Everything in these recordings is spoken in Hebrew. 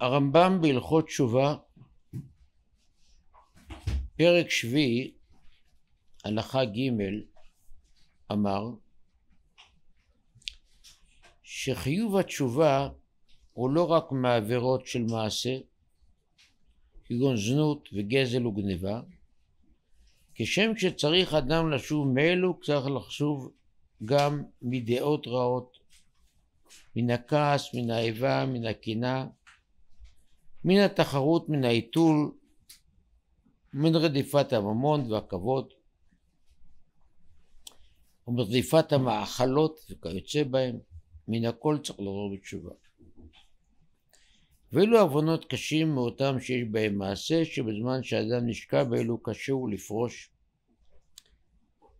הרמב"ם בהלכות תשובה, פרק שביעי, הלכה ג', אמר שחיוב התשובה הוא לא רק מעבירות של מעשה, כגון זנות וגזל וגניבה, כשם שצריך אדם לשוב מאלו, צריך לחשוב גם מדעות רעות, מן הכעס, מן האיבה, מן הקנאה, מן התחרות, מן העיתול, מן רדיפת הממון והכבוד, ומרדיפת המאכלות וכיוצא בהם, מן הכל צריך לעורר בתשובה. ואלו עוונות קשים מאותם שיש בהם מעשה, שבזמן שאדם נשקע באלו קשה הוא לפרוש.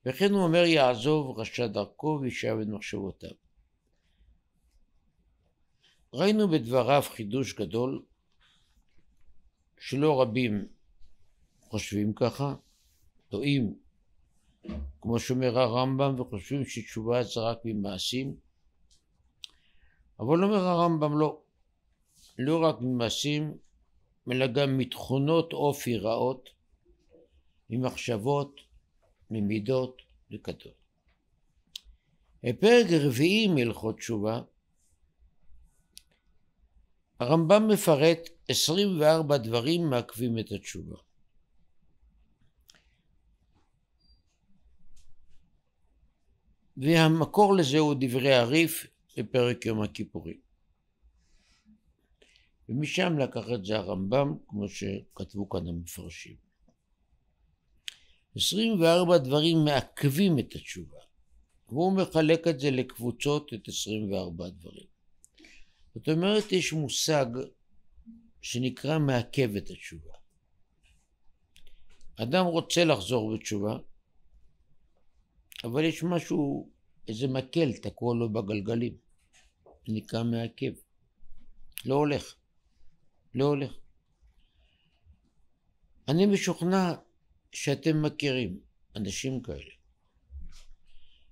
וכן הוא אומר יעזוב רשע דרכו וישאב את מחשבותיו. ראינו בדבריו חידוש גדול, שלא רבים חושבים ככה, טועים, כמו שאומר הרמב"ם, וחושבים שתשובה זה רק ממעשים, אבל אומר הרמב"ם לא, לא רק ממעשים, אלא גם מתכונות אופי רעות, ממחשבות, ממידות וכדומה. בפרק רביעי מהלכות תשובה הרמב"ם מפרט 24 דברים מעכבים את התשובה. והמקור לזה הוא דברי הריף בפרק יום הכיפורים. ומשם לקח את זה הרמב"ם, כמו שכתבו כאן המפרשים. 24 דברים מעכבים את התשובה, והוא מחלק את זה לקבוצות, את 24 הדברים. זאת אומרת, יש מושג שנקרא מעכב את התשובה. אדם רוצה לחזור בתשובה, אבל יש משהו, איזה מקל תקוע לו בגלגלים, נקרא מעכב. לא הולך, לא הולך. אני משוכנע שאתם מכירים אנשים כאלה,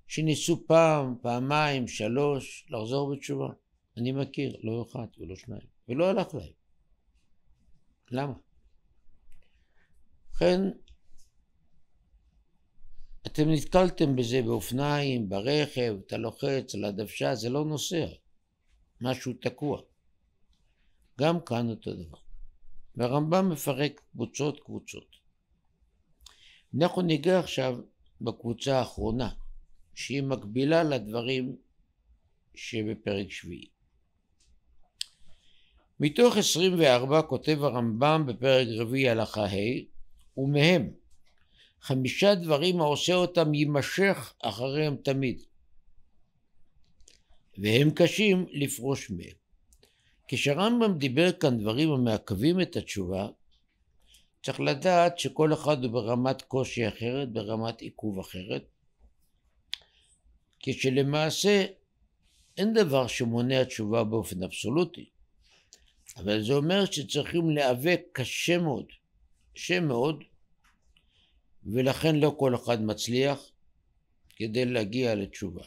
שניסו פעם, פעמיים, שלוש, לחזור בתשובה. אני מכיר לא אחת ולא שניים, ולא הלך להם. למה? ובכן, אתם נתקלתם בזה באופניים, ברכב, אתה לוחץ על הדוושה, זה לא נוסע. משהו תקוע. גם כאן אותו דבר. והרמב"ם מפרק קבוצות קבוצות. אנחנו ניגע עכשיו בקבוצה האחרונה, שהיא מקבילה לדברים שבפרק שביעי. מתוך 24 כותב הרמב"ם בפרק רביעי הלכה ה' ומהם חמישה דברים העושה אותם יימשך אחריהם תמיד והם קשים לפרוש מהם. כשרמב״ם דיבר כאן דברים המעכבים את התשובה צריך לדעת שכל אחד הוא ברמת קושי אחרת, ברמת עיכוב אחרת כשלמעשה אין דבר שמונע תשובה באופן אבסולוטי אבל זה אומר שצריכים להיאבק קשה מאוד, קשה מאוד, ולכן לא כל אחד מצליח כדי להגיע לתשובה.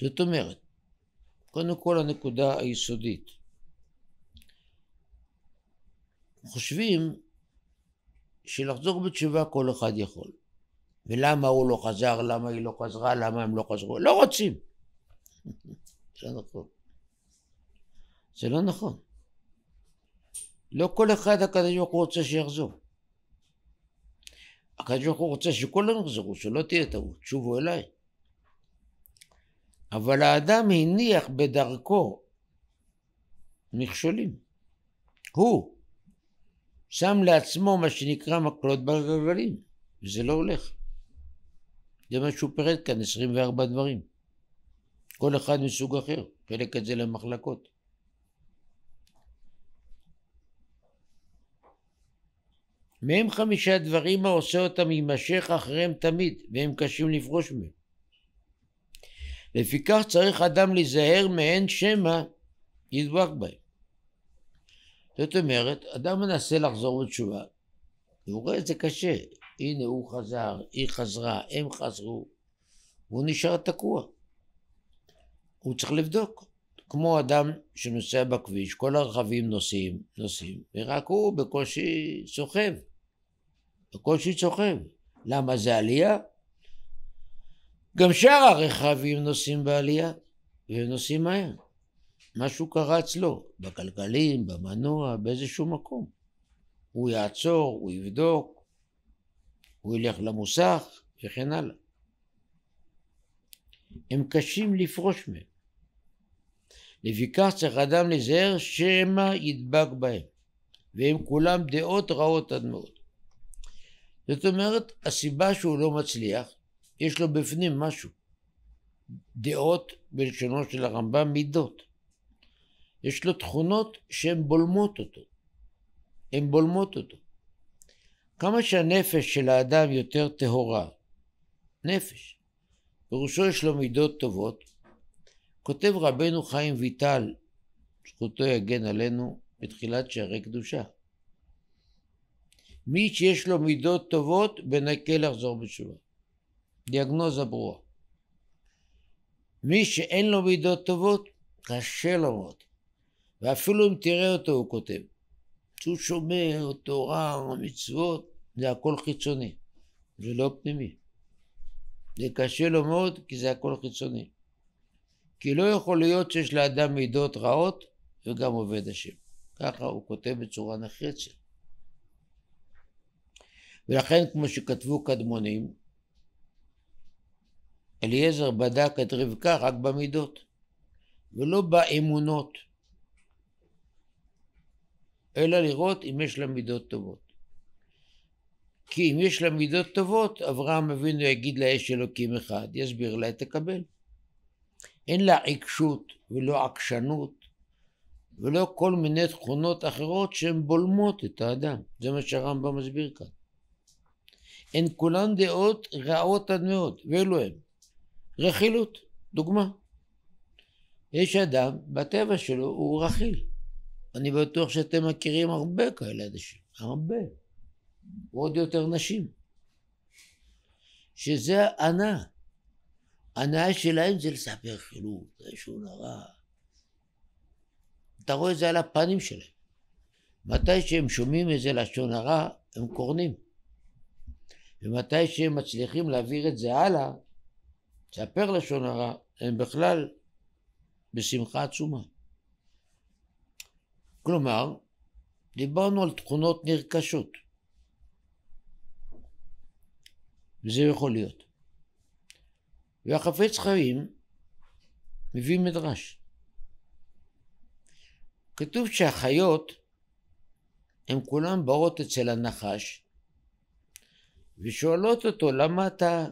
זאת אומרת, קודם כל הנקודה היסודית. חושבים שלחזור בתשובה כל אחד יכול. ולמה הוא לא חזר, למה היא לא חזרה, למה הם לא חזרו, לא רוצים. זה נכון. זה לא נכון. לא כל אחד הקדוש ברוך הוא רוצה שיחזור. הקדוש ברוך הוא רוצה שכולם יחזרו, שלא תהיה טעות, שובו אליי. אבל האדם הניח בדרכו מכשולים. הוא שם לעצמו מה שנקרא מקלות בגלגלים, וזה לא הולך. זה מה שהוא פירט כאן, 24 דברים. כל אחד מסוג אחר, חלק את זה למחלקות. מהם חמישה דברים העושה אותם יימשך אחריהם תמיד, והם קשים לפרוש מהם. לפיכך צריך אדם להיזהר מעין שמא ידבק בהם. זאת אומרת, אדם מנסה לחזור בתשובה, והוא רואה את זה קשה. הנה הוא חזר, היא חזרה, הם חזרו, והוא נשאר תקוע. הוא צריך לבדוק. כמו אדם שנוסע בכביש, כל הרכבים נוסעים, נוסעים, ורק הוא בקושי סוחב. בקושי צוחב. למה זה עלייה? גם שאר הרכבים נוסעים בעלייה, והם נוסעים מהר. משהו קרה אצלו, בגלגלים, במנוע, באיזשהו מקום. הוא יעצור, הוא יבדוק, הוא ילך למוסך וכן הלאה. הם קשים לפרוש מהם. לפיכך צריך אדם לזהר שמא ידבק בהם, והם כולם דעות רעות עד מאוד. זאת אומרת, הסיבה שהוא לא מצליח, יש לו בפנים משהו. דעות, בלשונו של הרמב"ם, מידות. יש לו תכונות שהן בולמות אותו. הן בולמות אותו. כמה שהנפש של האדם יותר טהורה, נפש, פירושו יש לו מידות טובות, כותב רבנו חיים ויטל, זכותו יגן עלינו בתחילת שערי קדושה. מי שיש לו מידות טובות, בנקה לחזור בתשובה. דיאגנוזה ברורה. מי שאין לו מידות טובות, קשה לו מאוד. ואפילו אם תראה אותו, הוא כותב. שהוא שומע תורה, מצוות, זה הכל חיצוני. זה לא פנימי. זה קשה לו מאוד, כי זה הכל חיצוני. כי לא יכול להיות שיש לאדם מידות רעות וגם עובד השם. ככה הוא כותב בצורה נחרצת. ולכן כמו שכתבו קדמונים, אליעזר בדק את רבקה רק במידות, ולא באמונות, אלא לראות אם יש לה מידות טובות. כי אם יש לה מידות טובות, אברהם אבינו יגיד לה יש אלוקים אחד, יסביר לה, תקבל. אין לה עיקשות ולא עקשנות ולא כל מיני תכונות אחרות שהן בולמות את האדם. זה מה שהרמב"ם מסביר כאן. הן כולן דעות רעות עד מאוד, ואלו הן. רכילות, דוגמה. יש אדם, בטבע שלו הוא רכיל. אני בטוח שאתם מכירים הרבה כאלה אנשים, הרבה. ועוד יותר נשים. שזה הנאה. הנאה שלהם זה לספר חילוט, זה שהוא נראה. אתה רואה את זה על הפנים שלהם. מתי שהם שומעים איזה לשון הרע, הם קורנים. ומתי שהם מצליחים להעביר את זה הלאה, תספר לשון הרע, הם בכלל בשמחה עצומה. כלומר, דיברנו על תכונות נרכשות. וזה יכול להיות. והחפץ חיים מביא מדרש. כתוב שהחיות הן כולן באות אצל הנחש ושואלות אותו, למה אתה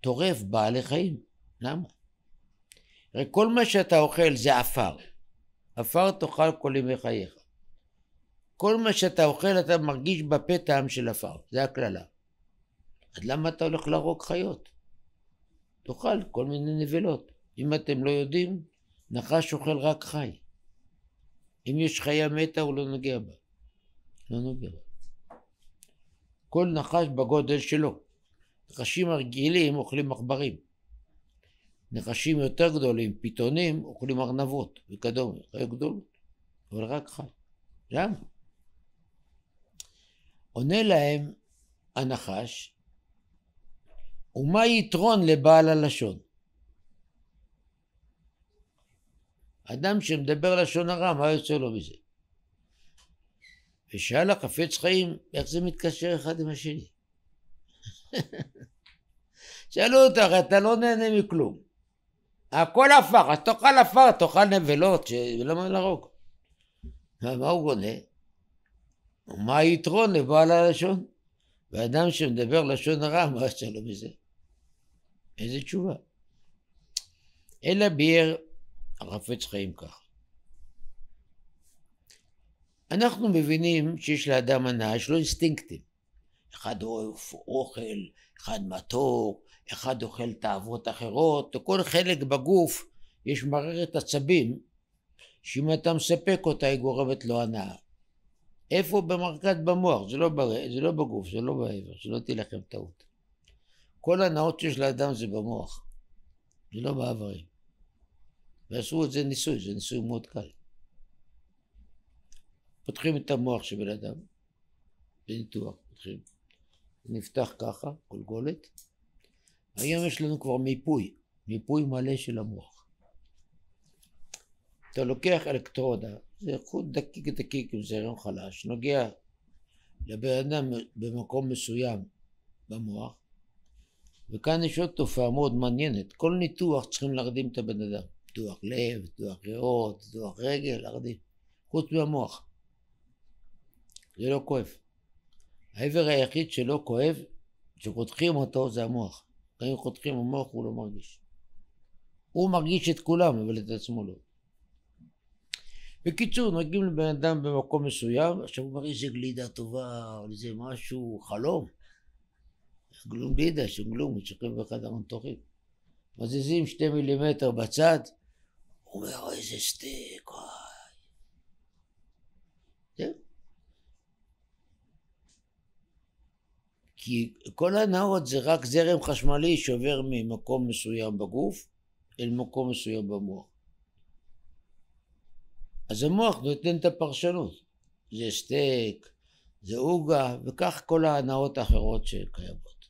טורף בעלי חיים? למה? הרי כל מה שאתה אוכל זה עפר. עפר תאכל כל ימי חייך. כל מה שאתה אוכל אתה מרגיש בפה טעם של עפר, זה הקללה. אז למה אתה הולך להרוג חיות? תאכל כל מיני נבלות. אם אתם לא יודעים, נחש אוכל רק חי. אם יש חיה מתה הוא לא נוגע בה. לא נוגע בה. כל נחש בגודל שלו. נחשים רגילים אוכלים עכברים. נחשים יותר גדולים, פיתונים, אוכלים ארנבות וכדומה, חיות לא גדולות, אבל רק חי. למה? עונה להם הנחש, ומה יתרון לבעל הלשון? אדם שמדבר לשון הרע, מה יוצא לו מזה? ושאל החפץ חיים, איך זה מתקשר אחד עם השני? שאלו אותך, אתה לא נהנה מכלום. הכל עפר, אז תאכל עפר, תאכל נבלות, למה להרוג? מה הוא גונה? מה היתרון לבעל הלשון? ואדם שמדבר לשון הרע, מה עשה לו מזה? איזה תשובה. אלא ביאר החפץ חיים כך. אנחנו מבינים שיש לאדם הנאה, יש לו אינסטינקטים. אחד אוהב אוכל, אחד מתוק, אחד אוכל תאוות אחרות, לכל חלק בגוף יש מערכת עצבים, שאם אתה מספק אותה היא גורמת לו הנאה. איפה? במרכז במוח, זה לא, בר... זה לא בגוף, זה לא בעבר, שלא תהיה לכם טעות. כל הנאות שיש לאדם זה במוח, זה לא באיברים. ועשו את זה ניסוי, זה ניסוי מאוד קל. פותחים את המוח של בן אדם, בניתוח, פותחים. נפתח ככה, גולגולת. היום יש לנו כבר מיפוי, מיפוי מלא של המוח. אתה לוקח אלקטרודה, זה חוט דקיק דקיק עם זרם חלש, נוגע לבן אדם במקום מסוים במוח, וכאן יש עוד תופעה מאוד מעניינת, כל ניתוח צריכים להרדים את הבן אדם, ניתוח לב, ניתוח ריאות, ניתוח רגל, להרדים, חוץ מהמוח. זה לא כואב. העבר היחיד שלא כואב, שחותכים אותו, זה המוח. גם אם חותכים המוח הוא לא מרגיש. הוא מרגיש את כולם, אבל את עצמו לא. בקיצור, נוגעים לבן אדם במקום מסוים, עכשיו הוא אומר איזה גלידה טובה, או איזה משהו, חלום. גלום גלידה, שגלום, משחקים באחד המנתוחים. מזיזים שתי מילימטר בצד, הוא אומר, איזה סטייק, וואו. כי כל הנאות זה רק זרם חשמלי שעובר ממקום מסוים בגוף אל מקום מסוים במוח. אז המוח נותן את הפרשנות. זה סטייק, זה עוגה, וכך כל ההנאות האחרות שקיימות.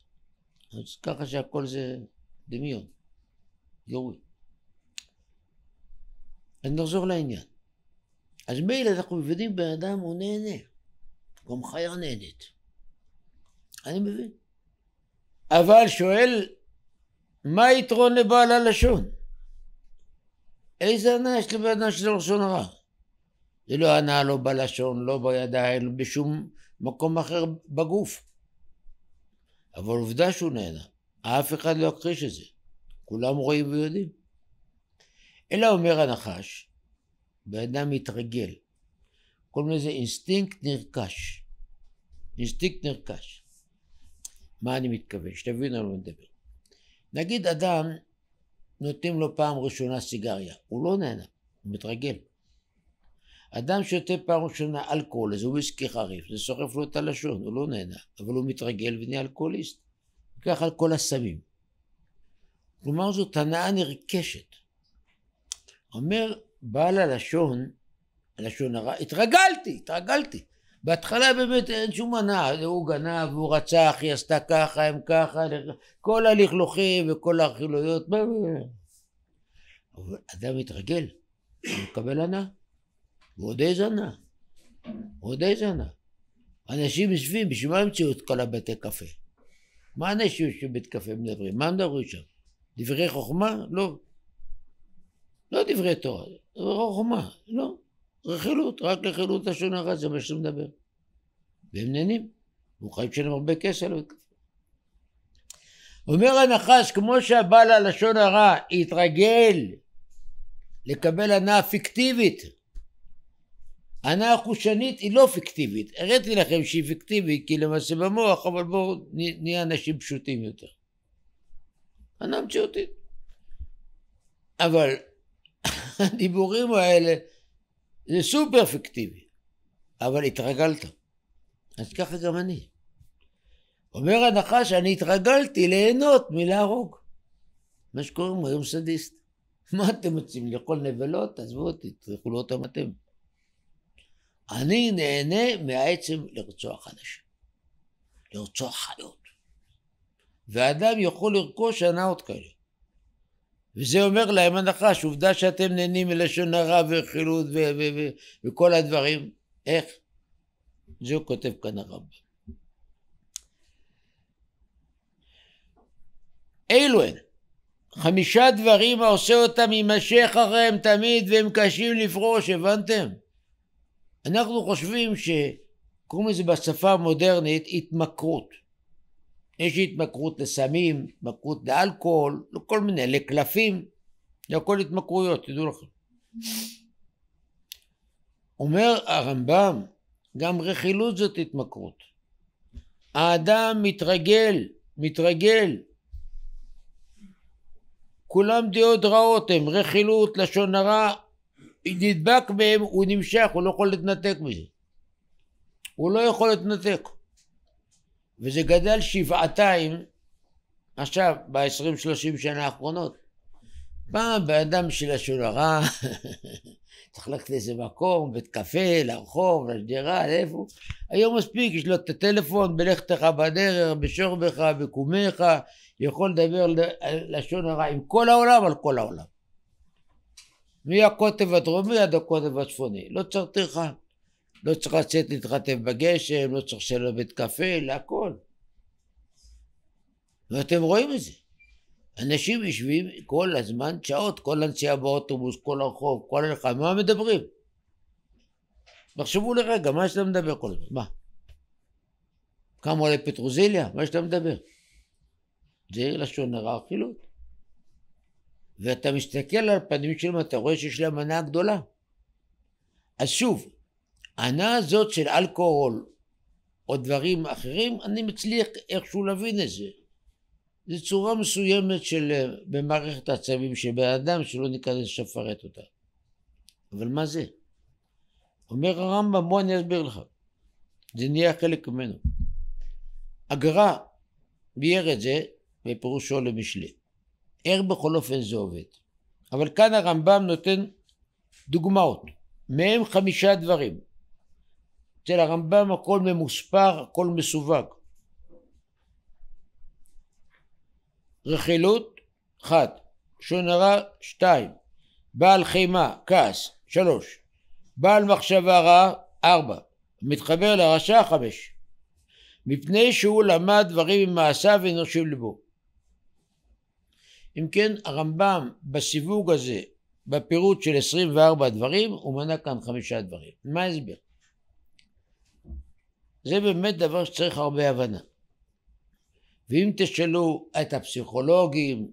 אז ככה שהכל זה דמיון, גירוי. אז נחזור לעניין. אז מילא אנחנו מבינים בן אדם הוא נהנה, גם חיה נהנית. אני מבין. אבל שואל, מה היתרון לבעל הלשון? איזה הנאה יש לבן אדם שזה לשון הרע? זה לא הנאה לא בלשון, לא בידיים, לא בשום מקום אחר בגוף. אבל עובדה שהוא נהנה. אף אחד לא יכחיש את זה. כולם רואים ויודעים. אלא אומר הנחש, בן אדם מתרגל. קוראים לזה אינסטינקט נרכש. אינסטינקט נרכש. מה אני מתכוון, שתבין על מה אני מדבר. נגיד אדם, נותנים לו פעם ראשונה סיגריה, הוא לא נהנה, הוא מתרגל. אדם שותה פעם ראשונה אלכוהול, אז הוא וויסקי חריף, זה שורף לו את הלשון, הוא לא נהנה, אבל הוא מתרגל ונהיה אלכוהוליסט. וכך על כל הסמים. כלומר זאת הנאה נרכשת. אומר בעל הלשון, הלשון הרע, התרגלתי, התרגלתי. בהתחלה באמת אין שום מנה, הוא גנב, הוא רצח, היא עשתה ככה, הם ככה, כל הלכלוכים וכל הרכילויות. אבל אדם מתרגל, הוא מקבל הנה, ועוד איזה הנה, ועוד איזה הנה. אנשים יושבים, בשביל מה המציאו את כל הבתי קפה? מה אנשים יושבים בבית קפה מדברים? מה מדברים שם? דברי חוכמה? לא. לא דברי תורה, דברי חוכמה, לא. רכילות, רק רכילות לשון הרע, זה מה שאתה מדבר. והם נהנים, הוא חייב לשלם הרבה כסף. אומר הנחש, כמו שהבעל הלשון הרע התרגל לקבל הנאה פיקטיבית, הנאה חושנית היא לא פיקטיבית. הראיתי לכם שהיא פיקטיבית, כי למעשה במוח, אבל בואו נהיה אנשים פשוטים יותר. הנאה מציאותית. אבל הדיבורים האלה זה סופר אפקטיבי, אבל התרגלת. אז ככה גם אני. אומר הנחש, אני התרגלתי ליהנות מלהרוג. מה שקוראים היום סדיסט. מה אתם רוצים, לאכול נבלות? עזבו אותי, לא אותם אתם. אני נהנה מהעצם לרצוח אנשים, לרצוח חיות. ואדם יכול לרכוש הנאות כאלה. וזה אומר להם הנחש, עובדה שאתם נהנים מלשון הרע ורכילות וכל הדברים, איך? זה הוא כותב כאן הרב. אלו הם, חמישה דברים העושה אותם יימשך אחריהם תמיד והם קשים לפרוש, הבנתם? אנחנו חושבים שקוראים לזה בשפה המודרנית התמכרות. יש התמכרות לסמים, התמכרות לאלכוהול, לכל מיני, לקלפים, לכל התמכרויות, תדעו לכם. אומר הרמב"ם, גם רכילות זאת התמכרות. האדם מתרגל, מתרגל. כולם דעות רעות הם, רכילות, לשון הרע, נדבק בהם, הוא נמשך, הוא לא יכול להתנתק מזה. הוא לא יכול להתנתק. וזה גדל שבעתיים עכשיו, בעשרים שלושים שנה האחרונות. פעם באדם של לשון הרע, צריך ללכת לאיזה מקום, בית קפה, לרחוב, לשדרה, לאיפה. היום מספיק, יש לו את הטלפון בלכתך בדרך, בשור בך, בקומך, יכול לדבר לשון הרע עם כל העולם על כל העולם. מהקוטב הדרומי עד הקוטב הצפוני, לא צריך טרחה. לא צריך לצאת להתחתן בגשם, לא צריך לשלם בית קפה, להכל. ואתם רואים את זה. אנשים יושבים כל הזמן, שעות, כל הנסיעה באוטובוס, כל הרחוב, כל הלכה, מה מדברים? תחשבו לרגע, מה שאתה מדבר כל הזמן? מה? כמה עולה פטרוזיליה? מה שאתה מדבר? זה לשון הרע חילוט. ואתה מסתכל על הפנים שלהם, אתה רואה שיש להם מנה גדולה. אז שוב, ההנאה הזאת של אלכוהול או דברים אחרים, אני מצליח איכשהו להבין את זה. זו צורה מסוימת של אה, במערכת העצבים של בן אדם שלא ניכנס לפרט אותה. אבל מה זה? אומר הרמב"ם, בוא אני אסביר לך. זה נהיה חלק ממנו. הגר"א ביאר את זה בפירושו למשלי. איך בכל אופן זה עובד? אבל כאן הרמב"ם נותן דוגמאות, מהם חמישה דברים. אצל הרמב"ם הכל ממוספר, הכל מסווג. רכילות, אחת. לשון הרע, שתיים. בעל חימה, כעס, שלוש. בעל מחשבה רע, ארבע. מתחבר לרשע, חמש. מפני שהוא למד דברים ממעשיו ונושיב לבו. אם כן, הרמב"ם בסיווג הזה, בפירוט של 24 דברים, הוא מנה כאן חמישה דברים. מה ההסבר? זה באמת דבר שצריך הרבה הבנה. ואם תשאלו את הפסיכולוגים,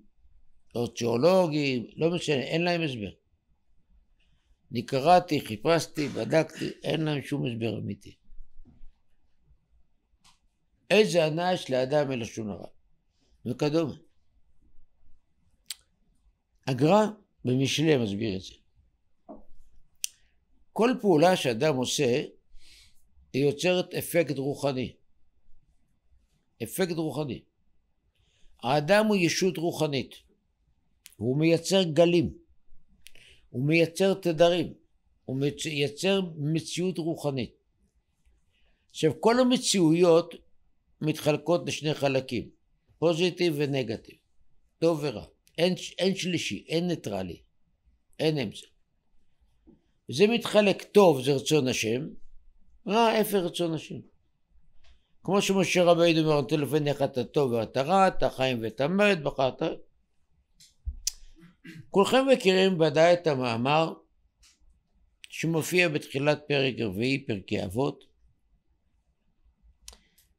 סוציולוגים, לא משנה, אין להם הסבר. אני קראתי, חיפשתי, בדקתי, אין להם שום הסבר אמיתי. איזה הנאה יש לאדם מלשון הרע, וכדומה. הגר"א במשלי מסביר את זה. כל פעולה שאדם עושה, היא יוצרת אפקט רוחני. אפקט רוחני. האדם הוא ישות רוחנית. הוא מייצר גלים. הוא מייצר תדרים. הוא מייצר מציאות רוחנית. עכשיו, כל המציאויות מתחלקות לשני חלקים, פוזיטיב ונגטיב, טוב ורע. אין, אין שלישי, אין ניטרלי, אין אמצע. זה מתחלק טוב, זה רצון השם, רע אפר רצון השם. כמו שמשה רבינו אומר, נותן לפניך את הטוב ואת הרע, את החיים ואת המת, בחרת. כולכם מכירים ודאי את המאמר שמופיע בתחילת פרק רביעי, פרקי אבות.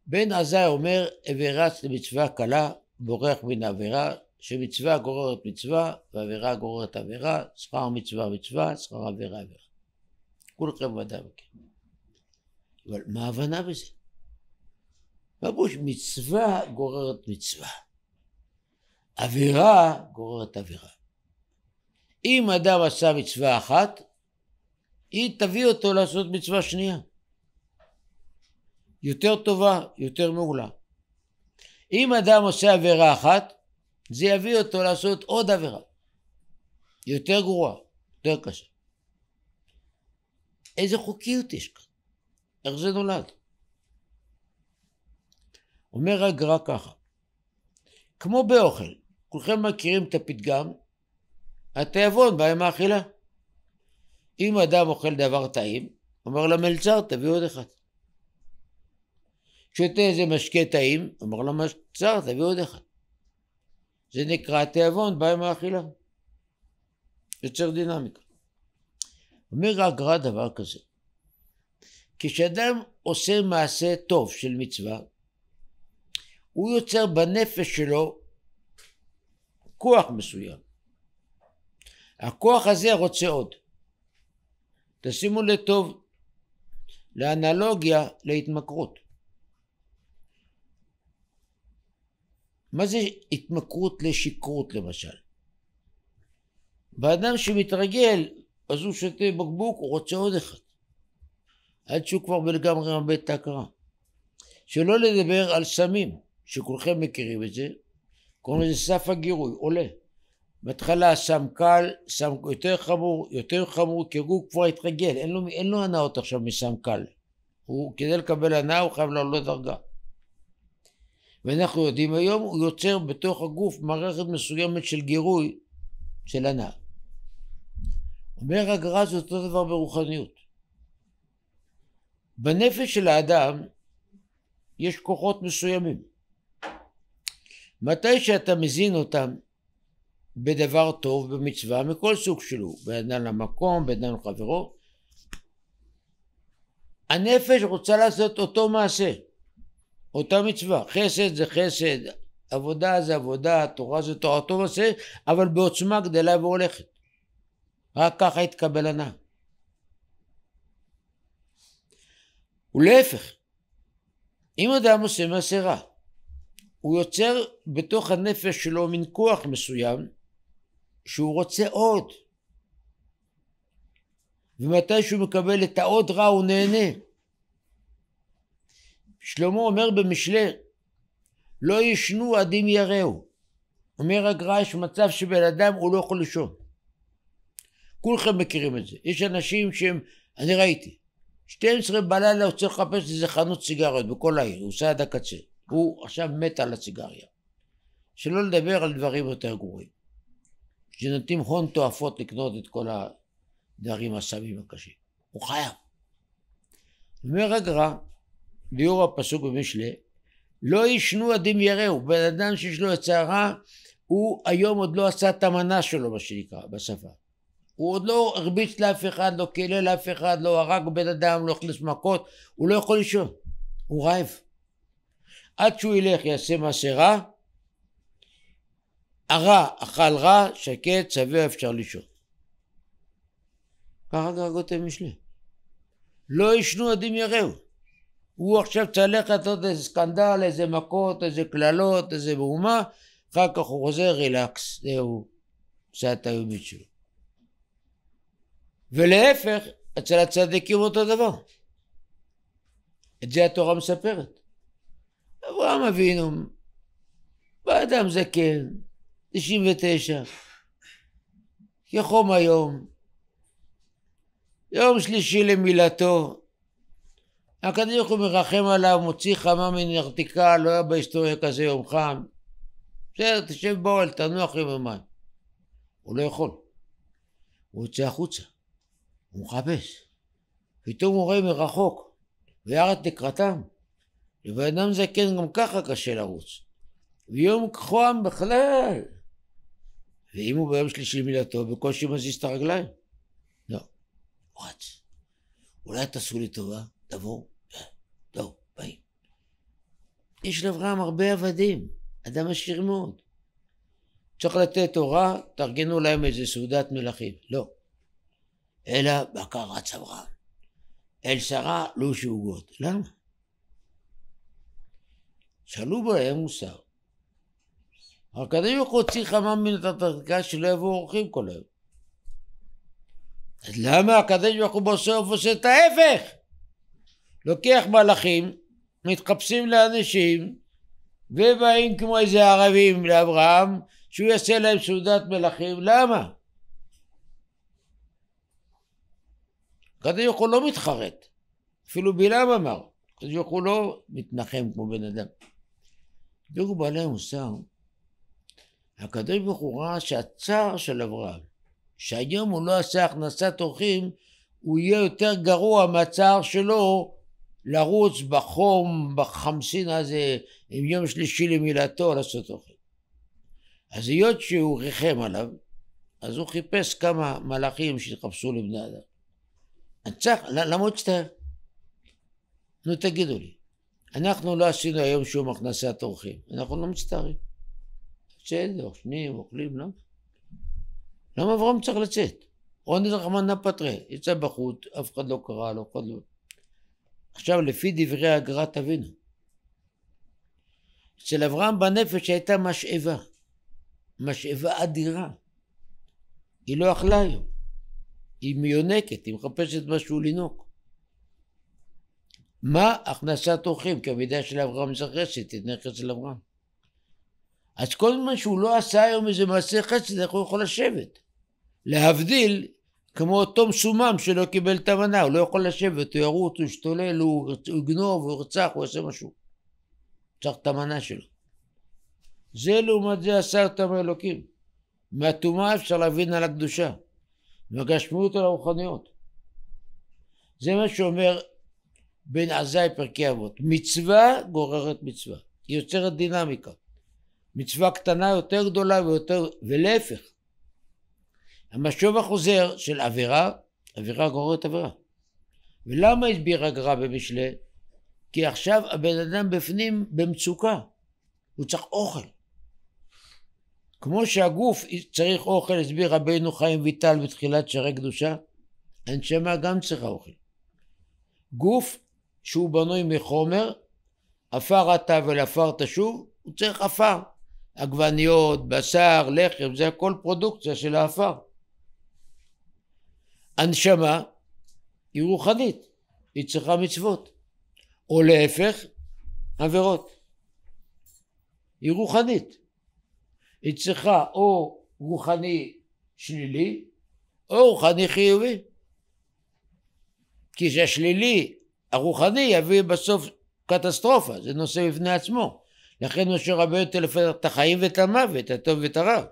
בן עזאי אומר, אברץ למצווה קלה, בורח מן עבירה, שמצווה גוררת מצווה, ועבירה גוררת עבירה, שכר מצווה מצווה, שכר עבירה עבירה. כולכם ודאי מכירים. אבל מה ההבנה בזה? מה פירוש מצווה גוררת מצווה? עבירה גוררת עבירה. אם אדם עשה מצווה אחת, היא תביא אותו לעשות מצווה שנייה. יותר טובה, יותר מעולה. אם אדם עושה עבירה אחת, זה יביא אותו לעשות עוד עבירה. יותר גרועה, יותר קשה. איזה חוקיות יש כאן? איך זה נולד? אומר הגר"א ככה, כמו באוכל, כולכם מכירים את הפתגם, התיאבון בא עם האכילה. אם אדם אוכל דבר טעים, אומר למלצר, תביא עוד אחד. שותה איזה משקה טעים, אומר למלצר, תביא עוד אחד. זה נקרא התיאבון בא עם האכילה. יוצר דינמיקה. אומר הגר"א דבר כזה, כשאדם עושה מעשה טוב של מצווה, הוא יוצר בנפש שלו כוח מסוים. הכוח הזה רוצה עוד. תשימו לטוב, לאנלוגיה להתמכרות. מה זה התמכרות לשכרות למשל? באדם שמתרגל אז הוא שותה בקבוק, הוא רוצה עוד אחד. עד שהוא כבר לגמרי מאבד את ההכרה. שלא לדבר על סמים, שכולכם מכירים את זה, קוראים לזה סף הגירוי, עולה. בהתחלה סם קל, סם יותר חמור, יותר חמור, כי הוא כבר התרגל, אין לו, אין לו הנאות עכשיו מסם קל. הוא, כדי לקבל הנאה הוא חייב לעלות דרגה. ואנחנו יודעים היום, הוא יוצר בתוך הגוף מערכת מסוימת של גירוי של הנאה. אומר הגר"ז אותו דבר ברוחניות. בנפש של האדם יש כוחות מסוימים. מתי שאתה מזין אותם בדבר טוב, במצווה, מכל סוג שלו, בעניין למקום, בעניין לחברו, הנפש רוצה לעשות אותו מעשה, אותה מצווה. חסד זה חסד, עבודה זה עבודה, תורה זה תורה, אותו מעשה, אבל בעוצמה גדלה והולכת. רק ככה התקבל הנאה. ולהפך, אם אדם עושה מעשה רע, הוא יוצר בתוך הנפש שלו מין כוח מסוים שהוא רוצה עוד. ומתי שהוא מקבל את העוד רע הוא נהנה. שלמה אומר במשלי, לא ישנו עד אם יראו. אומר הגר"א, יש מצב שבן אדם הוא לא יכול לישון. כולכם מכירים את זה. יש אנשים שהם, אני ראיתי, 12 בלילה הוא צריך לחפש איזה חנות סיגריות בכל העיר, הוא עושה עד הקצה. הוא עכשיו מת על הסיגריה. שלא לדבר על דברים יותר גרועים. שנותנים הון תועפות לקנות את כל הדברים הסמים הקשים. הוא חייב. אומר הגר"א, ביאור הפסוק במשלי, לא ישנו עדים יראו. בן אדם שיש לו את רע, הוא היום עוד לא עשה את המנה שלו, מה שנקרא, בשפה. הוא עוד לא הרביץ לאף אחד, לא קילל לאף אחד, לא הרג בן אדם, לא הכניס מכות, הוא לא יכול לישון, הוא רעב. עד שהוא ילך יעשה מעשה רע, הרע אכל רע, שקט, שבע, אפשר לישון. ככה דרגות משלי. לא ישנו עדים יראו. הוא עכשיו צריך לעשות איזה סקנדל, איזה מכות, איזה קללות, איזה מהומה, אחר כך הוא חוזר רילקס, זהו, עושה את התאומית שלו. ולהפך, אצל הצדיקים אותו דבר. את זה התורה מספרת. אברהם אבינו, באדם זקן, 99, כחום היום, יום שלישי למילתו, הקדוש ברוך הוא מרחם עליו, מוציא חמה מנרתיקה, לא היה בהיסטוריה כזה יום חם. בסדר, תשב באוהל, תנוח יום המים. הוא לא יכול. הוא יוצא החוצה. הוא מחפש. פתאום הוא רואה מרחוק, וירד לקראתם. לבן אדם זקן גם ככה קשה לרוץ. ויום כחוהם בכלל. ואם הוא ביום שלישי מילתו, בקושי מזיז את הרגליים. לא, הוא רץ. אולי תעשו לי טובה, תבואו. אה, טוב, באים. יש לאברהם הרבה עבדים, אדם עשיר מאוד. צריך לתת תורה, תארגנו להם איזה סעודת מלכים. לא. אלא בקר סברה. אל שרה לא שאוגות. למה? שאלו בהם מוסר. הקדוש ברוך הוא הוציא חמה מן התרקה שלא יבואו אורחים כל היום. אז למה הקדוש ברוך הוא בסוף עושה את ההפך? לוקח מלאכים, מתחפשים לאנשים, ובאים כמו איזה ערבים לאברהם, שהוא יעשה להם סעודת מלאכים, למה? הקדוש ברוך הוא לא מתחרט, אפילו בלעם אמר, הקדוש ברוך הוא לא מתנחם כמו בן אדם. דיור בעלי המוסר, הקדוש ברוך הוא ראה שהצער של אברהם, שהיום הוא לא עשה הכנסת אורחים, הוא יהיה יותר גרוע מהצער שלו לרוץ בחום, בחמסין הזה, עם יום שלישי למילתו, לעשות אוכל. אז היות שהוא ריחם עליו, אז הוא חיפש כמה מלאכים שיחפשו לבני אדם. צריך, למה הוא יצטער? נו תגידו לי, אנחנו לא עשינו היום שום הכנסת אורחים, אנחנו לא מצטערים. שאין אוכלים, אוכלים, לא? למה אברהם צריך לצאת? רוני רחמן נפטרה, יצא בחוץ, אף אחד לא קרא לו, אף אחד לא... עכשיו, לפי דברי הגר"א תבינו. אצל אברהם בנפש הייתה משאבה, משאבה אדירה. היא לא אכלה היום. היא מיונקת, היא מחפשת משהו לינוק. מה הכנסת אורחים? כי המידה של אברהם זכרשת, את נכס של אברהם. אז כל זמן שהוא לא עשה היום איזה מעשה חסד, איך הוא יכול לשבת? להבדיל, כמו אותו מסומם שלא קיבל את המנה, הוא לא יכול לשבת, הוא ירוץ, הוא ישתולל, הוא יגנוב, הוא ירצח, הוא יעשה משהו. צריך את המנה שלו. זה לעומת זה עשה אותם האלוקים. מהטומאה אפשר להבין על הקדושה. והגשמיות על הרוחניות. זה מה שאומר בן עזאי פרקי אבות. מצווה גוררת מצווה. היא יוצרת דינמיקה. מצווה קטנה יותר גדולה ויותר, ולהפך. המשוב החוזר של עבירה, עבירה גוררת עבירה. ולמה הסביר הגרע במשלי? כי עכשיו הבן אדם בפנים במצוקה. הוא צריך אוכל. כמו שהגוף צריך אוכל, הסביר רבינו חיים ויטל בתחילת שערי קדושה, הנשמה גם צריכה אוכל. גוף שהוא בנוי מחומר, עפר אתה ולעפר תשוב, הוא צריך עפר. עגבניות, בשר, לחם, זה הכל פרודוקציה של העפר. הנשמה היא רוחנית, היא צריכה מצוות. או להפך, עבירות. היא רוחנית. היא צריכה או רוחני שלילי או רוחני חיובי. כי זה שלילי הרוחני יביא בסוף קטסטרופה, זה נושא בפני עצמו. לכן משה רבנו טלפן את החיים ואת המוות, את הטוב ואת הרע.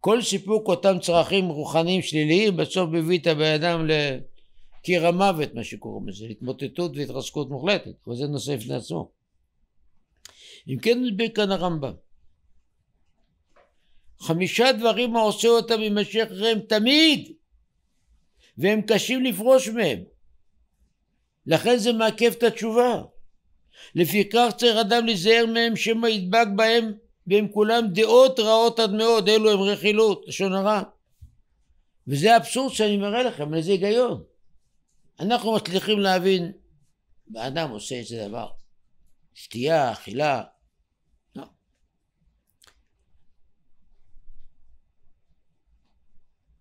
כל סיפוק אותם צרכים רוחניים שליליים בסוף מביא את הבן אדם לקיר המוות, מה שקוראים לזה, התמוטטות והתרסקות מוחלטת, וזה נושא בפני עצמו. אם כן, מסביר כאן הרמב"ם. חמישה דברים העושה אותם יימשך אחריהם תמיד, והם קשים לפרוש מהם. לכן זה מעכב את התשובה. לפיכך צריך אדם להיזהר מהם שמא ידבק בהם, והם כולם דעות רעות עד מאוד, אלו הם רכילות, לשון הרע. וזה האבסורד שאני מראה לכם, איזה היגיון. אנחנו מצליחים להבין, האדם עושה איזה דבר, שתייה, אכילה,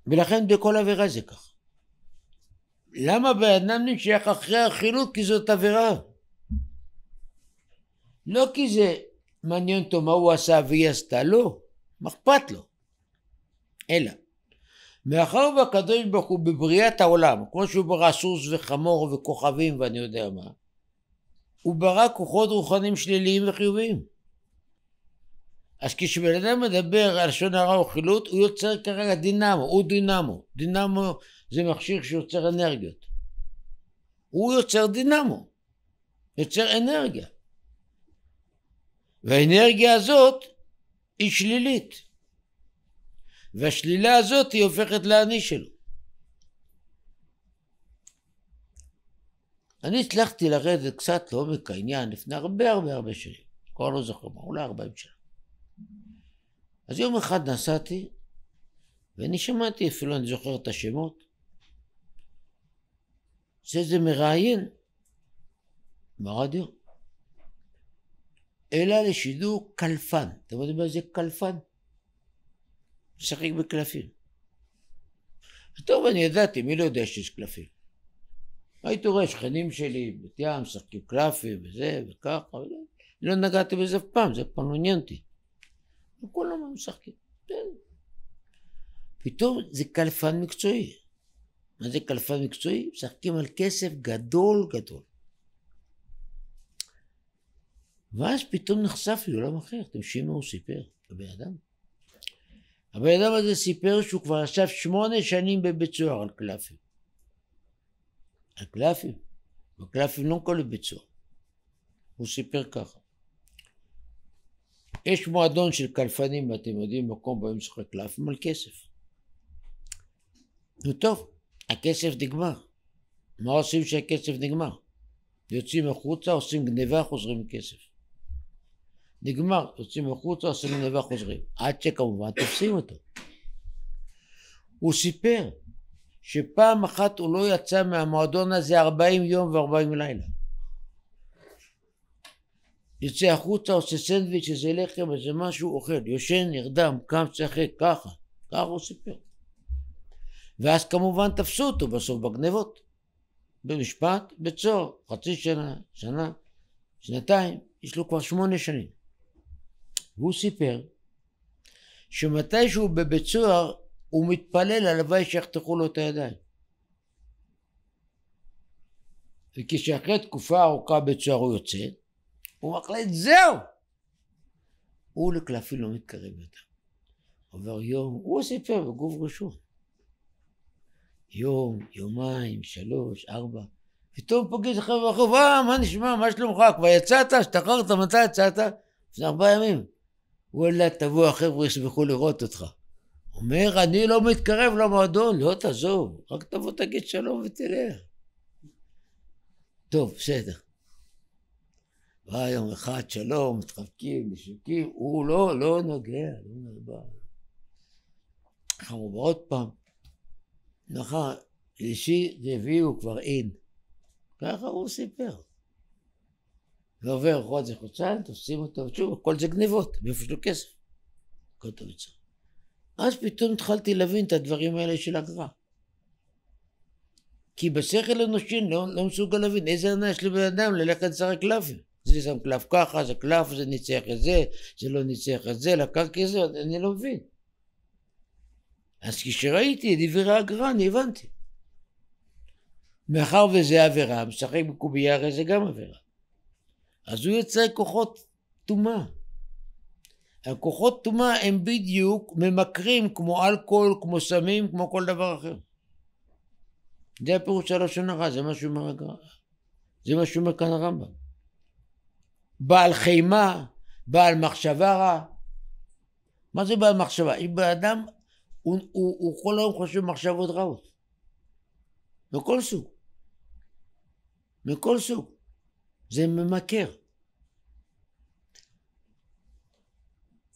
ולכן בכל עבירה זה כך. למה ואדם נמשך אחרי החילוק? כי זאת עבירה. לא כי זה מעניין אותו מה הוא עשה והיא עשתה, לא, מה אכפת לו. אלא, מאחר והקדוש ברוך הוא בבריאת העולם, כמו שהוא ברא סוס וחמור וכוכבים ואני יודע מה, הוא ברא כוחות רוחניים שליליים וחיוביים. אז כשבן אדם מדבר על לשון הרע או חילוט, הוא יוצר כרגע דינמו, הוא דינמו. דינמו זה מכשיר שיוצר אנרגיות. הוא יוצר דינמו, יוצר אנרגיה. והאנרגיה הזאת היא שלילית. והשלילה הזאת היא הופכת לאני שלו. אני הצלחתי לרדת קצת לעומק העניין לפני הרבה הרבה הרבה שנים, כבר לא זוכר מה, אולי ארבעים שנה. אז יום אחד נסעתי, ואני שמעתי, אפילו אני זוכר את השמות, שזה מראיין ברדיו, אלא לשידור קלפן. אתם יודעים מה זה קלפן? משחק בקלפים. טוב, אני ידעתי, מי לא יודע שיש קלפים? הייתי רואה שכנים שלי, בת ים, משחקים קלפים וזה וככה, לא נגעתי בזה אף פעם, זה פעם עניין אותי. כולם משחקים, כן. פתאום זה קלפן מקצועי. מה זה קלפן מקצועי? משחקים על כסף גדול גדול. ואז פתאום נחשפתי לעולם אחר, אתם שומעים מה הוא סיפר, הבן אדם. הבן אדם הזה סיפר שהוא כבר ישב שמונה שנים בבית סוהר על קלפים. על קלפים. הקלפים לא כל בית סוהר. הוא סיפר ככה. יש מועדון של קלפנים, אתם יודעים, מקום בו הם משחק קלפים על כסף. נו טוב, הכסף נגמר. מה עושים כשהכסף נגמר? יוצאים החוצה, עושים גניבה, חוזרים עם כסף. נגמר, יוצאים החוצה, עושים גניבה, חוזרים. עד שכמובן תופסים אותו. הוא סיפר שפעם אחת הוא לא יצא מהמועדון הזה 40 יום ו-40 לילה. יוצא החוצה, עושה סנדוויץ', איזה לחם, איזה משהו, אוכל, יושן, נרדם, קם, צחק, ככה. ככה הוא סיפר. ואז כמובן תפסו אותו בסוף בגנבות. במשפט, בית חצי שנה, שנה, שנתיים, יש לו כבר שמונה שנים. והוא סיפר שמתישהו בבית סוהר הוא מתפלל, הלוואי שיחתכו לו את הידיים. וכשאחרי תקופה ארוכה בבית סוהר הוא יוצא, הוא מחליט, זהו! הוא לקלפי לא מתקרב יותר. עובר יום, הוא סיפר בגוף ראשון. יום, יומיים, שלוש, ארבע. פתאום פוגש חבר'ה ברחוב, אה, מה נשמע, מה שלומך? כבר יצאת, השתחררת, מתי יצאת? לפני ארבעה ימים. וואלה, תבוא, החבר'ה ישמחו לראות אותך. אומר, אני לא מתקרב למועדון, לא תעזוב, רק תבוא תגיד שלום ותלך. טוב, בסדר. בא יום אחד, שלום, מתחבקים, משוקים, הוא לא, לא נוגע, לא נוגע. אמרו, עוד פעם, נחה, שלישי, רביעי הוא כבר אין. ככה הוא סיפר. ועובר חודש, חודשיים, תופסים אותו, שוב, הכל זה גניבות, מאיפה שלו כסף. הכל טוב יצא. אז פתאום התחלתי להבין את הדברים האלה של הגר"א. כי בשכל אנושי לא, לא מסוגל להבין איזה עניין יש לבן אדם ללכת לשחק לאפים. זה שם קלף ככה, זה קלף, זה ניצח את זה, זה לא ניצח את זה, לקחתי את זה, אני לא מבין. אז כשראיתי את דברי הגר"א, אני הבנתי. מאחר וזה עבירה, משחק בקובייה הרי זה גם עבירה. אז הוא יוצא כוחות טומאה. הכוחות טומאה הם בדיוק ממכרים כמו אלכוהול, כמו סמים, כמו כל דבר אחר. זה הפירוש של הלשון הרע, זה מה שאומר הגר"א. זה מה שאומר כאן הרמב"ם. בעל חימה, בעל מחשבה רע. מה זה בעל מחשבה? אם בן אדם, הוא, הוא, הוא כל היום חושב מחשבות רעות. מכל סוג. מכל סוג. זה ממכר.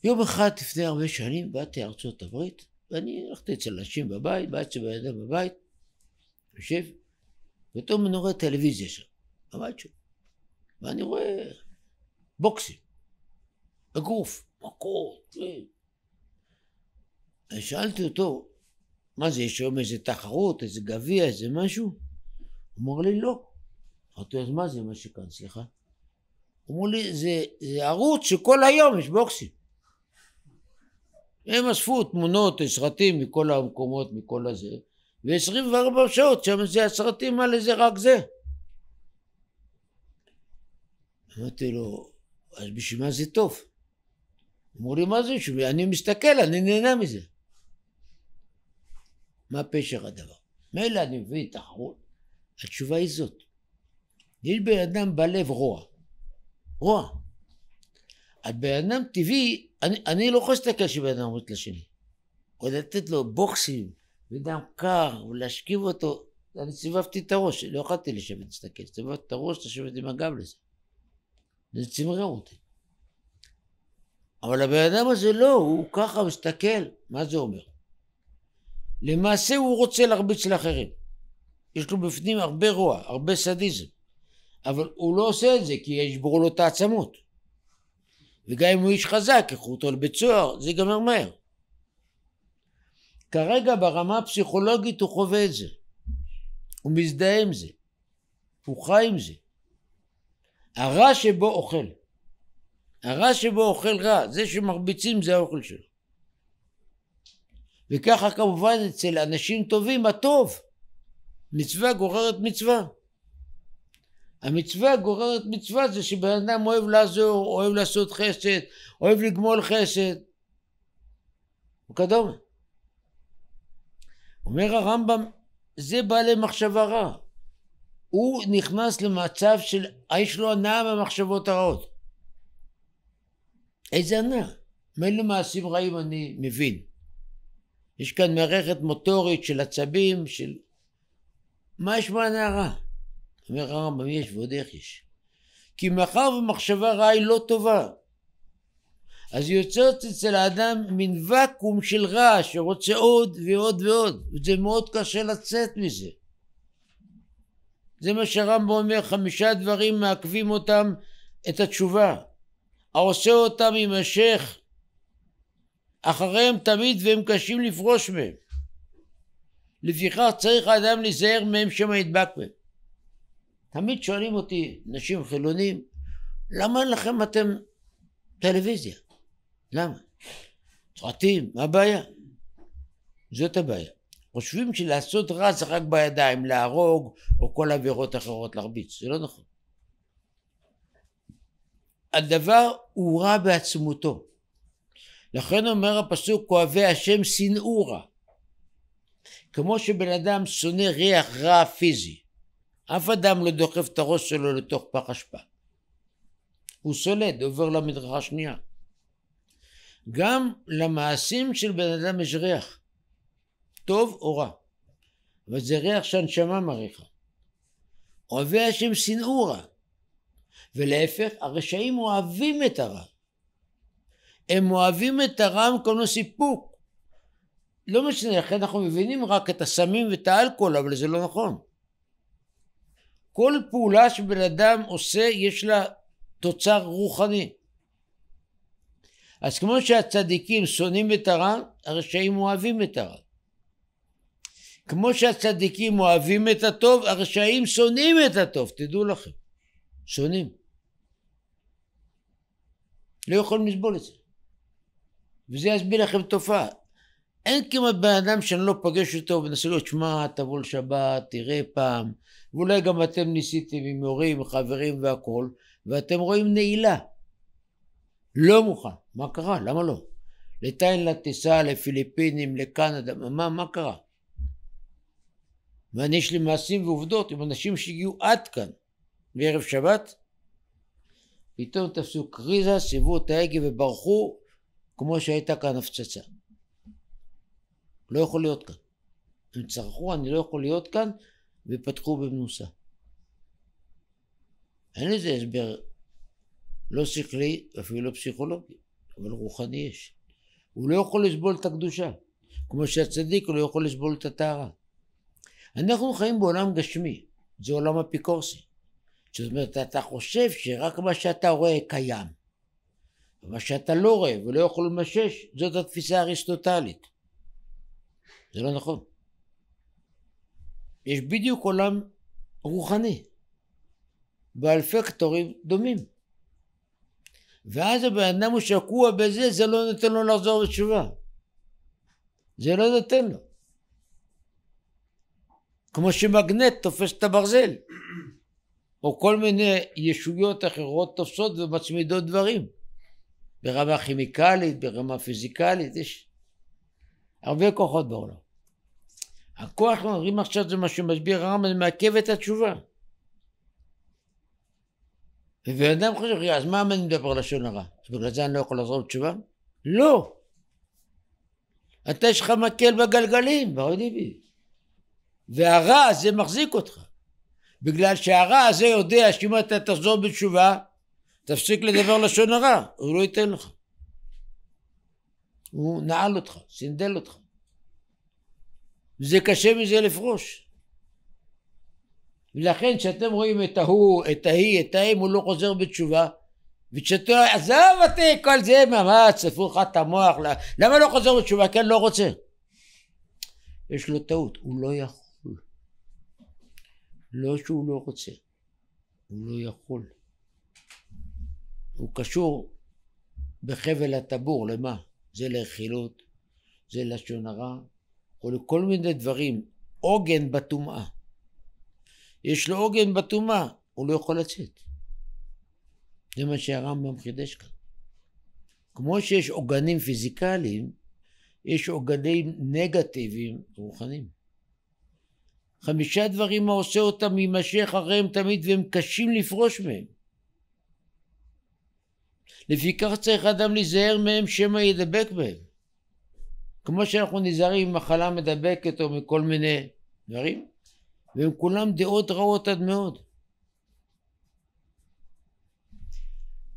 יום אחד לפני הרבה שנים באתי לארצות הברית, ואני הלכתי אצל אנשים בבית, בא אצל בן אדם בבית, יושב, פתאום אני רואה טלוויזיה שם, בבית שלו. ואני רואה בוקסים. בגוף, מכות. כן. שאלתי אותו, מה זה, יש היום איזה תחרות, איזה גביע, איזה משהו? הוא אמר לי, לא. אמרתי, אז מה זה מה שכאן, סליחה? הוא אמר לי, זה, זה ערוץ שכל היום יש בוקסים. הם אספו תמונות, סרטים מכל המקומות, מכל הזה, ו-24 שעות שם זה הסרטים האלה, זה רק זה. אמרתי לו, אז בשביל מה זה טוב? אמרו לי, מה זה? אני מסתכל, אני נהנה מזה. מה פשר הדבר? מילא אני מבין החול, התשובה היא זאת. יש בן אדם בלב רוע. רוע. אז בן אדם טבעי, אני, אני לא יכול להסתכל שבן אדם עומד לשני. או לתת לו בוקסים, ודם קר, ולהשכיב אותו. אני סיבבתי את הראש, לא יכולתי לשבת להסתכל, סיבבתי את הראש, לשבת עם הגב לזה. זה צמרר אותי. אבל הבן אדם הזה לא, הוא ככה מסתכל, מה זה אומר? למעשה הוא רוצה להרביץ לאחרים. יש לו בפנים הרבה רוע, הרבה סדיזם. אבל הוא לא עושה את זה כי ישברו לו את העצמות. וגם אם הוא איש חזק, יקחו אותו לבית סוהר, זה ייגמר מהר. כרגע ברמה הפסיכולוגית הוא חווה את זה. הוא מזדהה עם זה. הוא חי עם זה. הרע שבו אוכל. הרע שבו אוכל רע, זה שמרביצים זה האוכל שלו. וככה כמובן אצל אנשים טובים הטוב. מצווה גוררת מצווה. המצווה גוררת מצווה זה שבן אדם אוהב לעזור, אוהב לעשות חסד, אוהב לגמול חסד וכדומה. אומר הרמב"ם, זה בא למחשבה רע. הוא נכנס למצב של, יש לו לא הנאה במחשבות הרעות. איזה הנאה? מילא מעשים רעים אני מבין. יש כאן מערכת מוטורית של עצבים, של... מה יש בהנאה רע? אומר הרמב"ם, יש ועוד איך יש. כי מאחר ומחשבה רעה היא לא טובה, אז היא יוצרת אצל האדם מין ואקום של רע שרוצה עוד ועוד ועוד, וזה מאוד קשה לצאת מזה. זה מה שהרמב"ם אומר, חמישה דברים מעכבים אותם את התשובה. העושה אותם יימשך אחריהם תמיד והם קשים לפרוש מהם. לפיכך צריך האדם להיזהר מהם שמא ידבק מהם. תמיד שואלים אותי, נשים חילונים, למה אין לכם אתם טלוויזיה? למה? צועטים, מה הבעיה? זאת הבעיה. חושבים שלעשות רע זה רק בידיים, להרוג או כל עבירות אחרות להרביץ, זה לא נכון. הדבר הוא רע בעצמותו. לכן אומר הפסוק כואבי השם שנאו רע. כמו שבן אדם שונא ריח רע פיזי. אף אדם לא דוחף את הראש שלו לתוך פח אשפה. הוא סולד, עובר למדרכה השנייה. גם למעשים של בן אדם יש ריח. טוב או רע. אבל זה ריח שהנשמה מריחה. אוהבי השם שנאו רע. ולהפך, הרשעים אוהבים את הרע. הם אוהבים את הרע במקום לסיפוק. לא משנה, לכן אנחנו מבינים רק את הסמים ואת האלכוהול, אבל זה לא נכון. כל פעולה שבן אדם עושה, יש לה תוצר רוחני. אז כמו שהצדיקים שונאים את הרע, הרשעים אוהבים את הרע. כמו שהצדיקים אוהבים את הטוב, הרשעים שונאים את הטוב, תדעו לכם, שונאים. לא יכולים לסבול את זה. וזה יסביר לכם תופעה. אין כמעט בן אדם שאני לא פגש אותו ונסה לו, שמע, תבוא לשבת, תראה פעם, ואולי גם אתם ניסיתם עם הורים, חברים והכול, ואתם רואים נעילה. לא מוכן. מה קרה? למה לא? לתאילנד לטיסה, לפיליפינים, לקנדה, מה, מה קרה? ואני יש לי מעשים ועובדות עם אנשים שהגיעו עד כאן בערב שבת, פתאום תפסו קריזה, סיבו את ההגה וברחו כמו שהייתה כאן הפצצה. לא יכול להיות כאן. הם צרחו, אני לא יכול להיות כאן, ופתחו במנוסה. אין לזה הסבר לא שכלי, אפילו לא פסיכולוגי, אבל רוחני יש. הוא לא יכול לסבול את הקדושה, כמו שהצדיק לא יכול לסבול את הטהרה. אנחנו חיים בעולם גשמי, זה עולם אפיקורסי. זאת אומרת, אתה חושב שרק מה שאתה רואה קיים. מה שאתה לא רואה ולא יכול למשש, זאת התפיסה האריסטוטלית. זה לא נכון. יש בדיוק עולם רוחני, באלפי קטורים דומים. ואז הבן אדם הוא שקוע בזה, זה לא נותן לו לחזור לתשובה. זה לא נותן לו. כמו שמגנט תופס את הברזל, או כל מיני ישויות אחרות תופסות ומצמידות דברים, ברמה כימיקלית, ברמה פיזיקלית, יש הרבה כוחות בעולם. הכוח, אומרים עכשיו, זה מה שמסביר הרמב"ם, זה מעכב את התשובה. ובן אדם חושב, אז מה אני מדבר לשון הרע? אז בגלל זה אני לא יכול לעזור בתשובה? לא. אתה יש לך מקל בגלגלים, ברור באודיבי. והרע הזה מחזיק אותך. בגלל שהרע הזה יודע שאם אתה תחזור בתשובה, תפסיק לדבר לשון הרע, הוא לא ייתן לך. הוא נעל אותך, סינדל אותך. זה קשה מזה לפרוש. ולכן כשאתם רואים את ההוא, את ההיא, את ההם, הוא לא חוזר בתשובה. וכשאתה, עזוב אותי, כל זה, ממש, צפו לך את המוח, למה לא חוזר בתשובה? כן, לא רוצה. יש לו טעות, הוא לא יכול. לא שהוא לא רוצה, הוא לא יכול. הוא קשור בחבל הטבור, למה? זה לאכילות, זה לשון הרע, או לכל מיני דברים. עוגן בטומאה. יש לו עוגן בטומאה, הוא לא יכול לצאת. זה מה שהרמב"ם חידש כאן. כמו שיש עוגנים פיזיקליים, יש עוגנים נגטיביים רוחניים. חמישה דברים העושה אותם יימשך אחריהם תמיד והם קשים לפרוש מהם. לפיכך צריך אדם להיזהר מהם שמא ידבק בהם. כמו שאנחנו נזהרים ממחלה מדבקת או מכל מיני דברים, והם כולם דעות רעות עד מאוד.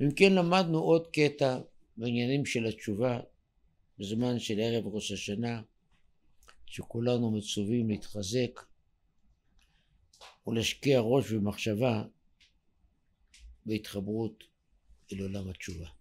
אם כן למדנו עוד קטע בעניינים של התשובה בזמן של ערב ראש השנה, שכולנו מצווים להתחזק או להשקיע ראש ומחשבה בהתחברות אל עולם התשובה.